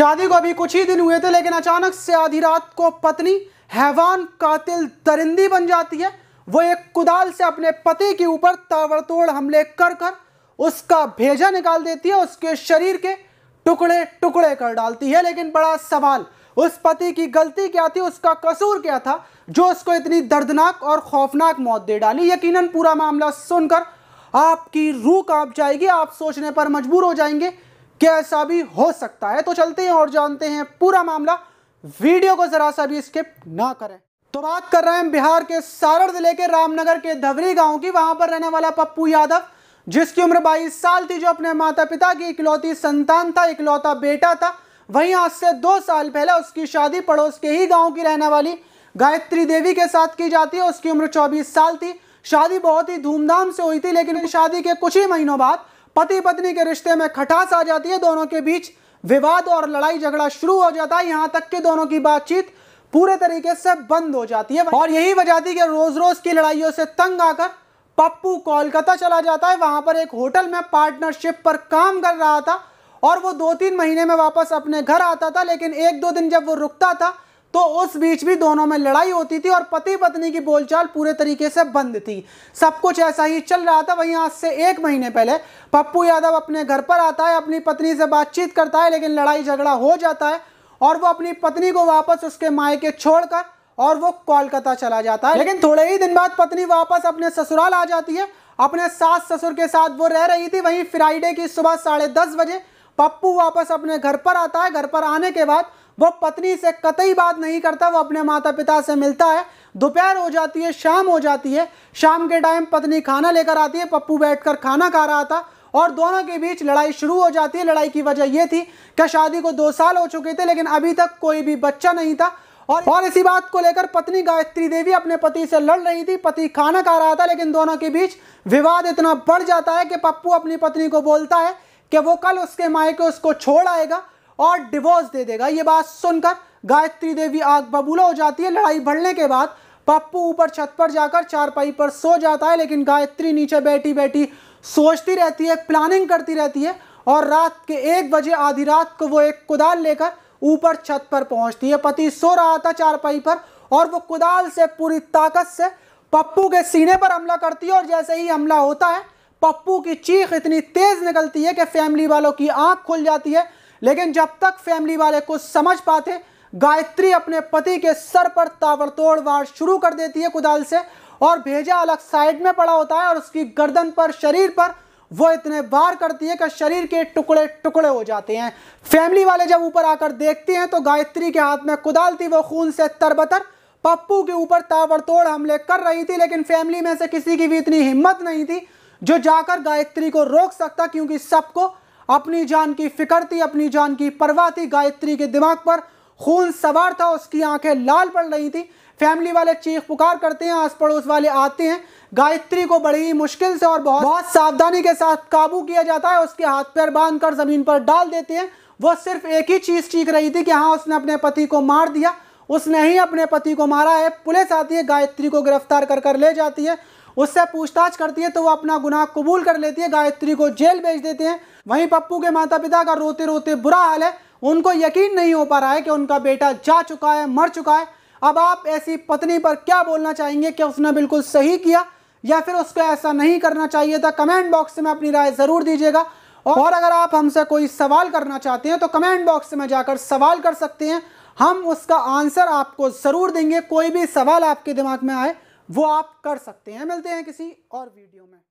शादी को अभी कुछ ही दिन हुए थे लेकिन अचानक से आधी रात को पत्नी हैवान कातिल दरिंदी बन जाती है वो एक कुदाल से अपने पति के ऊपर ताबड़तोड़ हमले कर कर उसका भेजा निकाल देती है उसके शरीर के टुकड़े टुकड़े कर डालती है लेकिन बड़ा सवाल उस पति की गलती क्या थी उसका कसूर क्या था जो उसको इतनी दर्दनाक और खौफनाक मौत दे डाली यकीनन पूरा मामला सुनकर आपकी रूह कांप जाएगी आप सोचने पर मजबूर हो जाएंगे क्या ऐसा भी हो सकता है तो चलते हैं और जानते हैं पूरा मामला वीडियो को जरा सा भी स्किप ना करें तो बात कर रहे हैं बिहार के सारण जिले के रामनगर के धवरी गांव की वहां पर रहने वाला पप्पू यादव जिसकी उम्र 22 साल थी जो अपने माता पिता की इकलौती संतान था इकलौता बेटा था वहीं आज से दो साल पहले उसकी शादी पड़ोस के ही गांव की रहने वाली गायत्री देवी के साथ की जाती है उसकी उम्र 24 साल थी शादी बहुत ही धूमधाम से हुई थी लेकिन शादी के कुछ ही महीनों बाद पति पत्नी के रिश्ते में खटास आ जाती है दोनों के बीच विवाद और लड़ाई झगड़ा शुरू हो जाता है यहाँ तक कि दोनों की बातचीत पूरे तरीके से बंद हो जाती है और यही वजह थी कि रोज रोज की लड़ाइयों से तंग आकर पप्पू कोलकाता चला जाता है वहां पर एक होटल में पार्टनरशिप पर काम कर रहा था और वो दो तीन महीने में वापस अपने घर आता था लेकिन एक दो दिन जब वो रुकता था तो उस बीच भी दोनों में लड़ाई होती थी और पति पत्नी की बोलचाल पूरे तरीके से बंद थी सब कुछ ऐसा ही चल रहा था वहीं आज से एक महीने पहले पप्पू यादव अपने घर पर आता है अपनी पत्नी से बातचीत करता है लेकिन लड़ाई झगड़ा हो जाता है और वो अपनी पत्नी को वापस उसके मायके छोड़कर और वो कोलकाता चला जाता है लेकिन थोड़े ही दिन बाद पत्नी वापस अपने ससुराल आ जाती है अपने सास ससुर के साथ वो रह रही थी वहीं फ्राइडे की सुबह साढ़े दस बजे पप्पू वापस अपने घर पर आता है घर पर आने के बाद वो पत्नी से कतई बात नहीं करता वो अपने माता पिता से मिलता है दोपहर हो जाती है शाम हो जाती है शाम के टाइम पत्नी खाना लेकर आती है पप्पू बैठकर खाना खा रहा था और दोनों के बीच लड़ाई शुरू हो जाती है लड़ाई की वजह यह थी कि शादी को दो साल हो चुके थे लेकिन अभी तक कोई भी बच्चा नहीं था और और इसी बात को लेकर पत्नी गायत्री देवी अपने पति से लड़ रही थी पति खाना खा रहा था लेकिन दोनों के बीच विवाद इतना बढ़ जाता है कि पप्पू अपनी पत्नी को बोलता है कि वो कल उसके मायके उसको छोड़ आएगा और डिवोर्स दे देगा ये बात सुनकर गायत्री देवी आग बबूला हो जाती है लड़ाई बढ़ने के बाद पप्पू ऊपर छत पर जाकर चारपाई पर सो जाता है लेकिन गायत्री नीचे बैठी बैठी सोचती रहती है प्लानिंग करती रहती है और रात के एक बजे आधी रात को वो एक कुदाल लेकर ऊपर छत पर पहुंचती है पति सो रहा था चारपाई पर और वो कुदाल से पूरी ताकत से पप्पू के सीने पर हमला करती है और जैसे ही हमला होता है पप्पू की चीख इतनी तेज़ निकलती है कि फैमिली वालों की आंख खुल जाती है लेकिन जब तक फैमिली वाले कुछ समझ पाते गायत्री अपने पति के सर पर ताबड़तोड़ वार शुरू कर देती है कुदाल से और भेजा अलग साइड में पड़ा होता है और उसकी गर्दन पर शरीर पर वो इतने वार करती है कि शरीर के टुकड़े टुकड़े हो जाते हैं फैमिली वाले जब ऊपर आकर देखते हैं तो गायत्री के हाथ में कुदाल थी वो खून से तरबतर पप्पू के ऊपर ताबड़तोड़ हमले कर रही थी लेकिन फैमिली में से किसी की भी इतनी हिम्मत नहीं थी जो जाकर गायत्री को रोक सकता क्योंकि सबको अपनी जान की फिक्र थी अपनी जान की परवाह थी गायत्री के दिमाग पर खून सवार था उसकी आंखें लाल पड़ रही थी फैमिली वाले चीख पुकार करते हैं आस पड़ोस वाले आते हैं गायत्री को बड़ी ही मुश्किल से और बहुत बहुत सावधानी के साथ काबू किया जाता है उसके हाथ पैर बांध कर ज़मीन पर डाल देते हैं वो सिर्फ एक ही चीज़ चीख रही थी कि हाँ उसने अपने पति को मार दिया उसने ही अपने पति को मारा है पुलिस आती है गायत्री को गिरफ्तार कर कर ले जाती है उससे पूछताछ करती है तो वो अपना गुनाह कबूल कर लेती है गायत्री को जेल भेज देते हैं वहीं पप्पू के माता पिता का रोते रोते बुरा हाल है उनको यकीन नहीं हो पा रहा है कि उनका बेटा जा चुका है मर चुका है अब आप ऐसी पत्नी पर क्या बोलना चाहेंगे कि उसने बिल्कुल सही किया या फिर उसको ऐसा नहीं करना चाहिए था कमेंट बॉक्स में अपनी राय ज़रूर दीजिएगा और अगर आप हमसे कोई सवाल करना चाहते हैं तो कमेंट बॉक्स में जाकर सवाल कर सकते हैं हम उसका आंसर आपको ज़रूर देंगे कोई भी सवाल आपके दिमाग में आए वो आप कर सकते हैं मिलते हैं किसी और वीडियो में